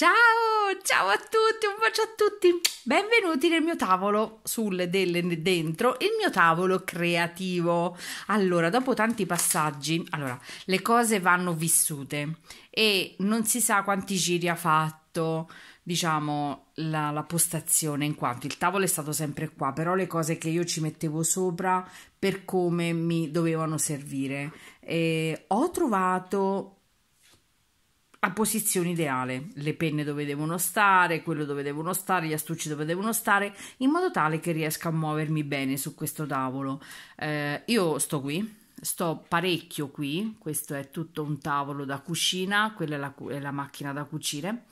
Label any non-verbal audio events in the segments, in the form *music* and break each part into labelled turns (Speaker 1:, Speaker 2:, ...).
Speaker 1: Ciao, ciao a tutti, un bacio a tutti. Benvenuti nel mio tavolo sul del dentro il mio tavolo creativo. Allora, dopo tanti passaggi, allora, le cose vanno vissute e non si sa quanti giri ha fatto, diciamo, la, la, postazione in quanto il tavolo è stato sempre qua, però le cose che io ci mettevo sopra per come mi dovevano servire. E ho trovato a posizione ideale, le penne dove devono stare, quello dove devono stare, gli astucci dove devono stare, in modo tale che riesca a muovermi bene su questo tavolo. Eh, io sto qui, sto parecchio qui, questo è tutto un tavolo da cucina, quella è la, è la macchina da cucire.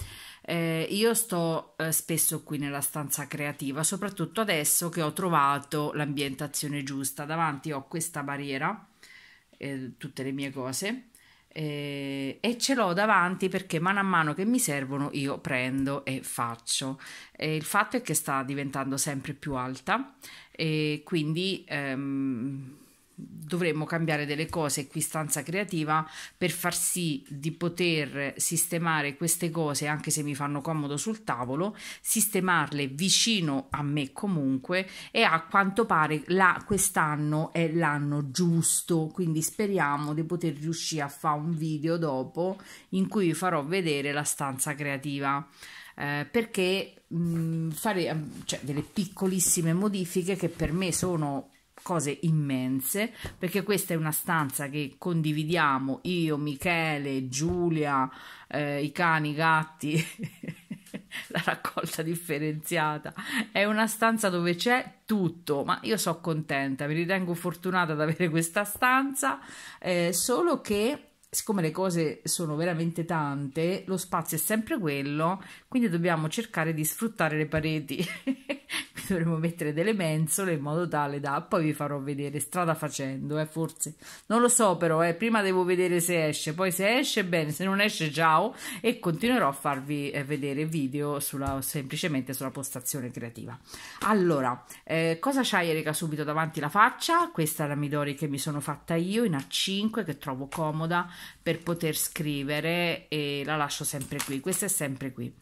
Speaker 1: Eh, io sto eh, spesso qui nella stanza creativa, soprattutto adesso che ho trovato l'ambientazione giusta. Davanti ho questa barriera, eh, tutte le mie cose, eh, e ce l'ho davanti perché mano a mano che mi servono io prendo e faccio. E il fatto è che sta diventando sempre più alta e quindi... Ehm, dovremmo cambiare delle cose qui stanza creativa per far sì di poter sistemare queste cose anche se mi fanno comodo sul tavolo sistemarle vicino a me comunque e a quanto pare la, quest'anno è l'anno giusto quindi speriamo di poter riuscire a fare un video dopo in cui vi farò vedere la stanza creativa eh, perché mh, mm, fare cioè, delle piccolissime modifiche che per me sono cose immense perché questa è una stanza che condividiamo io, Michele, Giulia, eh, i cani, i gatti, *laughs* la raccolta differenziata. È una stanza dove c'è tutto, ma io sono contenta, mi ritengo fortunata ad avere questa stanza, eh, solo che siccome le cose sono veramente tante, lo spazio è sempre quello, quindi dobbiamo cercare di sfruttare le pareti *laughs* dovremmo mettere delle mensole in modo tale da poi vi farò vedere strada facendo, eh, forse non lo so, però eh, prima devo vedere se esce, poi se esce bene, se non esce ciao e continuerò a farvi eh, vedere video sulla, semplicemente sulla postazione creativa. Allora, eh, cosa c'hai Erika subito davanti la faccia? Questa è la Midori che mi sono fatta io in A5 che trovo comoda per poter scrivere e la lascio sempre qui, questa è sempre qui.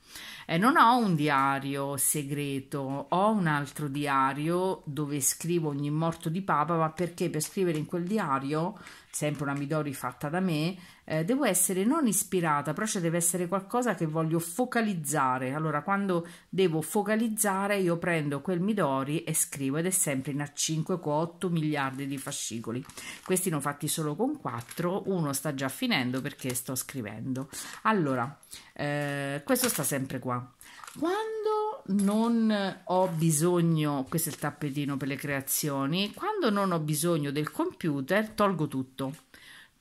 Speaker 1: Eh, non ho un diario segreto, ho una altro diario dove scrivo ogni morto di papa, ma perché per scrivere in quel diario, sempre una Midori fatta da me, eh, devo essere non ispirata, però ci deve essere qualcosa che voglio focalizzare. Allora, quando devo focalizzare, io prendo quel Midori e scrivo ed è sempre in A5 con 8 miliardi di fascicoli. Questi ne ho fatti solo con 4, uno sta già finendo perché sto scrivendo. Allora, eh, questo sta sempre qua. Quando non ho bisogno, questo è il tappetino per le creazioni, quando non ho bisogno del computer tolgo tutto.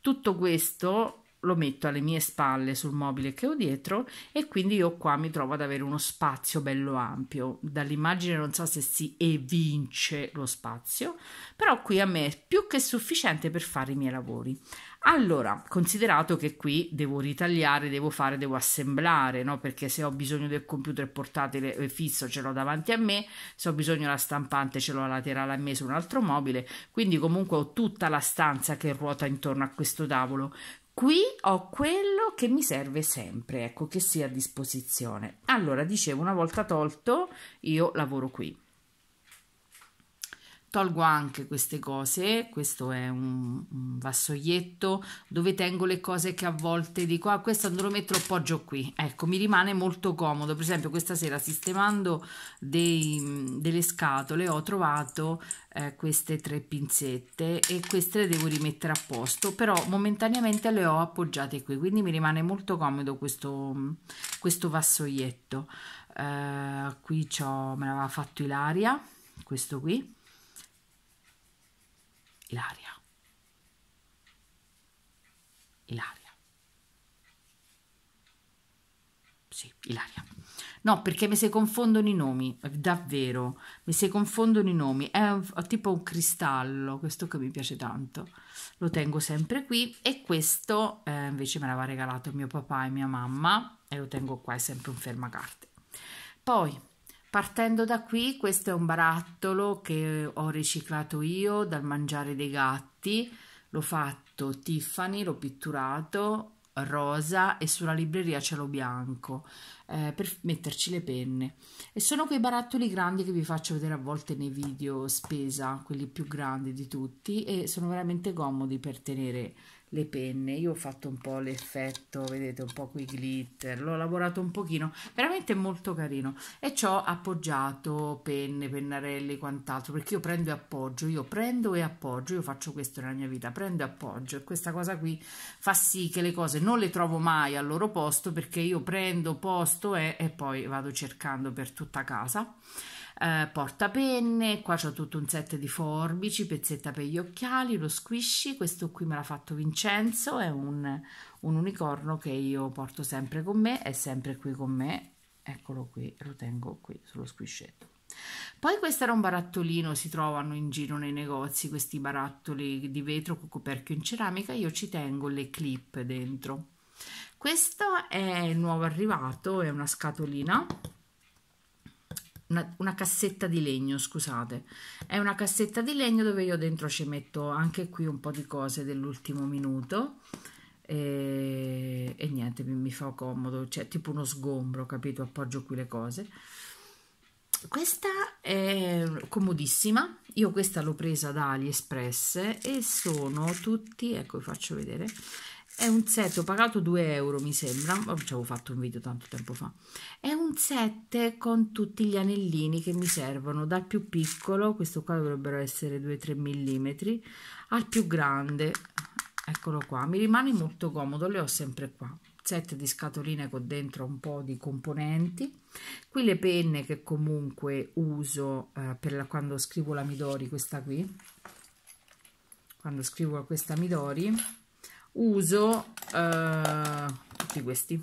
Speaker 1: Tutto questo lo metto alle mie spalle sul mobile che ho dietro e quindi io qua mi trovo ad avere uno spazio bello ampio. Dall'immagine non so se si evince lo spazio, però qui a me è più che sufficiente per fare i miei lavori. Allora, considerato che qui devo ritagliare, devo fare, devo assemblare, no? perché se ho bisogno del computer portatile eh, fisso ce l'ho davanti a me, se ho bisogno della stampante ce l'ho laterale a me su un altro mobile, quindi comunque ho tutta la stanza che ruota intorno a questo tavolo. Qui ho quello che mi serve sempre, ecco, che sia a disposizione. Allora, dicevo, una volta tolto, io lavoro qui tolgo anche queste cose, questo è un, un, vassoietto dove tengo le cose che a volte dico ah questo andrò a mettere lo appoggio qui, ecco mi rimane molto comodo, per esempio questa sera sistemando dei, delle scatole ho trovato eh, queste tre pinzette e queste le devo rimettere a posto, però momentaneamente le ho appoggiate qui, quindi mi rimane molto comodo questo, questo vassoietto, eh, qui me l'aveva fatto Ilaria, questo qui Ilaria. Ilaria. Sì, Ilaria. No, perché mi si confondono i nomi, davvero, mi si confondono i nomi. È un, tipo un cristallo, questo che mi piace tanto. Lo tengo sempre qui e questo eh, invece me l'aveva regalato mio papà e mia mamma e lo tengo qua, è sempre un fermacarte. Poi Partendo da qui, questo è un barattolo che ho riciclato io dal mangiare dei gatti, l'ho fatto Tiffany, l'ho pitturato rosa e sulla libreria cielo bianco eh, per metterci le penne e sono quei barattoli grandi che vi faccio vedere a volte nei video spesa quelli più grandi di tutti e sono veramente comodi per tenere le penne, io ho fatto un po' l'effetto, vedete un po' qui glitter, l'ho lavorato un pochino, veramente molto carino e ci ho appoggiato penne, pennarelli, quant'altro, perché io prendo e appoggio, io prendo e appoggio, io faccio questo nella mia vita, prendo e appoggio e questa cosa qui fa sì che le cose non le trovo mai al loro posto perché io prendo posto e, e poi vado cercando per tutta casa eh, portapenne, qua c'ho tutto un set di forbici, pezzetta per gli occhiali, lo squishy, questo qui me l'ha fatto Vincenzo, è un, un unicorno che io porto sempre con me, è sempre qui con me, eccolo qui, lo tengo qui sullo squiscetto. Poi questo era un barattolino, si trovano in giro nei negozi questi barattoli di vetro con coperchio in ceramica, io ci tengo le clip dentro. Questo è il nuovo arrivato, è una scatolina una, una, cassetta di legno, scusate. È una cassetta di legno dove io dentro ci metto anche qui un po' di cose dell'ultimo minuto e, e niente, mi, mi, fa comodo, cioè tipo uno sgombro, capito? Appoggio qui le cose. Questa è comodissima, io questa l'ho presa da AliExpress e sono tutti, ecco vi faccio vedere, è un set, ho pagato 2 euro mi sembra, ma ci avevo fatto un video tanto tempo fa, è un set con tutti gli anellini che mi servono, dal più piccolo, questo qua dovrebbero essere 2-3 mm, al più grande, eccolo qua, mi rimane molto comodo, le ho sempre qua, set di scatoline con dentro un po' di componenti, qui le penne che comunque uso eh, per la, quando scrivo la Midori, questa qui, quando scrivo questa Midori, uso eh, tutti questi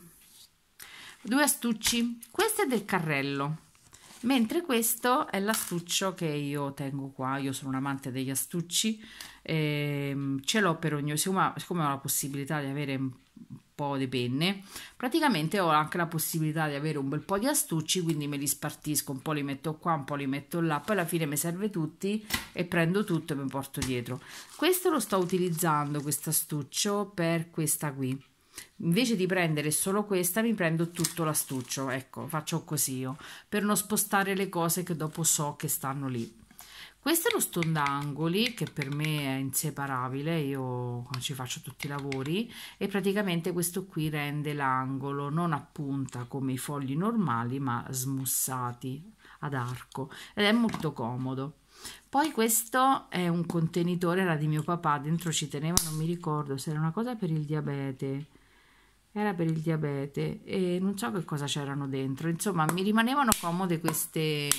Speaker 1: due astucci questo è del carrello mentre questo è l'astuccio che io tengo qua io sono un amante degli astucci ehm, ce l'ho per ogni siccome, siccome ho la possibilità di avere po' di penne, praticamente ho anche la possibilità di avere un bel po' di astucci, quindi me li spartisco, un po' li metto qua, un po' li metto là, poi alla fine mi serve tutti e prendo tutto e mi porto dietro. Questo lo sto utilizzando, questo astuccio, per questa qui invece di prendere solo questa mi prendo tutto l'astuccio ecco faccio così io per non spostare le cose che dopo so che stanno lì questo è lo stondangoli che per me è inseparabile, io ci faccio tutti i lavori e praticamente questo qui rende l'angolo non a punta come i fogli normali ma smussati ad arco ed è molto comodo. Poi questo è un contenitore, era di mio papà, dentro ci teneva, non mi ricordo se era una cosa per il diabete, era per il diabete e non so che cosa c'erano dentro, insomma mi rimanevano comode queste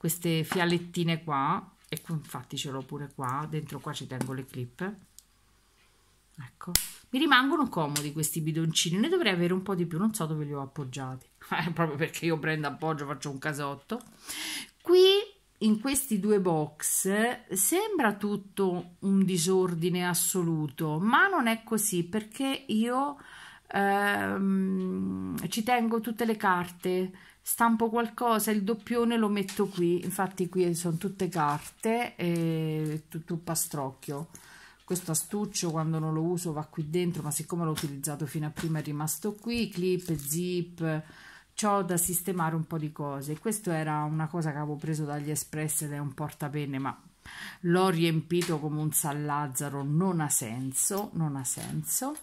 Speaker 1: queste fialettine qua e infatti ce l'ho pure qua dentro qua ci tengo le clip ecco mi rimangono comodi questi bidoncini ne dovrei avere un po' di più non so dove li ho appoggiati *laughs* eh, proprio perché io prendo appoggio faccio un casotto qui in questi due box sembra tutto un disordine assoluto ma non è così perché io ehm, ci tengo tutte le carte, stampo qualcosa, il doppione lo metto qui, infatti qui sono tutte carte e tutto pastrocchio. Questo astuccio quando non lo uso va qui dentro, ma siccome l'ho utilizzato fino a prima è rimasto qui, clip, zip, ho da sistemare un po' di cose. Questo era una cosa che avevo preso dagli Espress ed è un portapenne, ma l'ho riempito come un sallazzaro non ha senso, non ha senso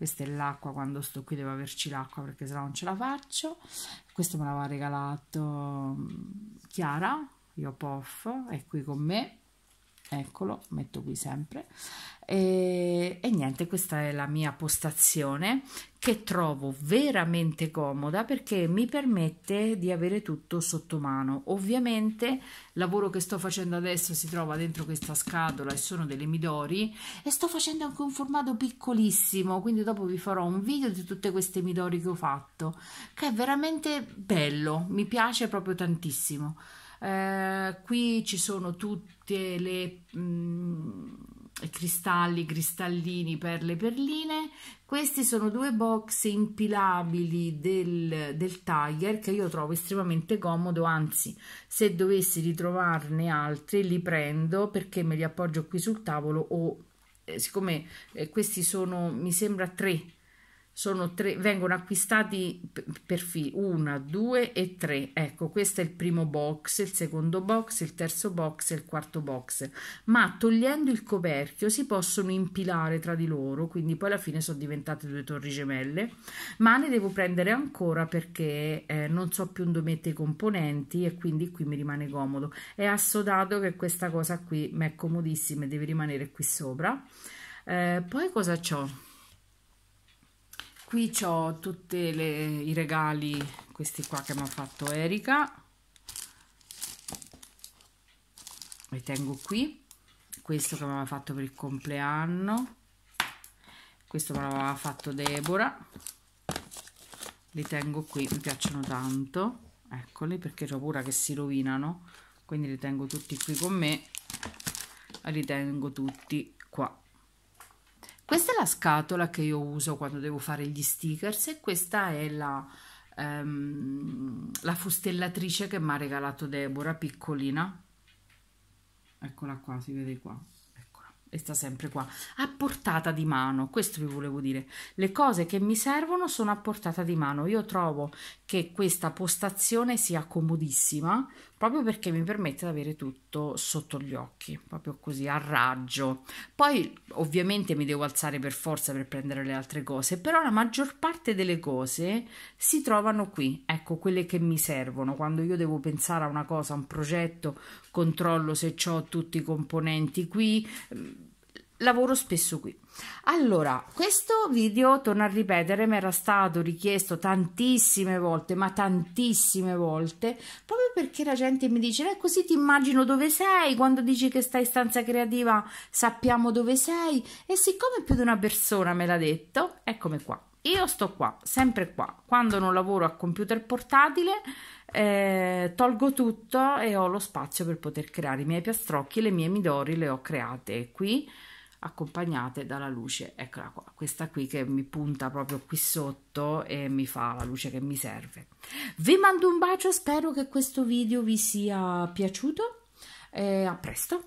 Speaker 1: questa è l'acqua quando sto qui devo averci l'acqua perché se no non ce la faccio questo me l'aveva regalato mm, Chiara io poff è qui con me eccolo metto qui sempre e, e, niente questa è la mia postazione che trovo veramente comoda perché mi permette di avere tutto sotto mano ovviamente il lavoro che sto facendo adesso si trova dentro questa scatola e sono delle midori e sto facendo anche un formato piccolissimo quindi dopo vi farò un video di tutte queste midori che ho fatto che è veramente bello mi piace proprio tantissimo eh, qui ci sono tutte le... Mh, mm, cristalli, cristallini per le perline. Questi sono due box impilabili del, del Tiger che io trovo estremamente comodo, anzi se dovessi ritrovarne altri li prendo perché me li appoggio qui sul tavolo o eh, siccome eh, questi sono mi sembra tre sono tre, vengono acquistati per fila una, due e tre, Ecco, questo è il primo box, il secondo box, il terzo box e il quarto box. Ma togliendo il coperchio si possono impilare tra di loro, quindi poi alla fine sono diventate due torri gemelle. Ma ne devo prendere ancora perché eh, non so più dove mettere i componenti e quindi qui mi rimane comodo. È assodato che questa cosa qui mi è comodissima e deve rimanere qui sopra. Eh, poi cosa c'ho? qui ho tutti i regali questi qua che mi ha fatto Erika li tengo qui questo che mi aveva fatto per il compleanno questo me l'aveva fatto Deborah li tengo qui mi piacciono tanto eccoli perché ho paura che si rovinano quindi li tengo tutti qui con me li tengo tutti qua questa è la scatola che io uso quando devo fare gli stickers e questa è la, ehm, la fustellatrice che mi ha regalato Deborah, piccolina. Eccola qua, si vede qua. Eccola, e sta sempre qua. A portata di mano, questo vi volevo dire. Le cose che mi servono sono a portata di mano. Io trovo che questa postazione sia comodissima proprio perché mi permette di avere tutto sotto gli occhi, proprio così a raggio. Poi ovviamente mi devo alzare per forza per prendere le altre cose, però la maggior parte delle cose si trovano qui, ecco quelle che mi servono quando io devo pensare a una cosa, a un progetto, controllo se ho tutti i componenti qui lavoro spesso qui. Allora, questo video, torno a ripetere, mi era stato richiesto tantissime volte, ma tantissime volte, proprio perché la gente mi dice, eh, così ti immagino dove sei, quando dici che stai in stanza creativa sappiamo dove sei, e siccome più di una persona me l'ha detto, eccomi qua. Io sto qua, sempre qua, quando non lavoro a computer portatile eh, tolgo tutto e ho lo spazio per poter creare i miei piastrocchi, le mie midori le ho create qui accompagnate dalla luce eccola qua questa qui che mi punta proprio qui sotto e mi fa la luce che mi serve vi mando un bacio spero che questo video vi sia piaciuto e eh, a presto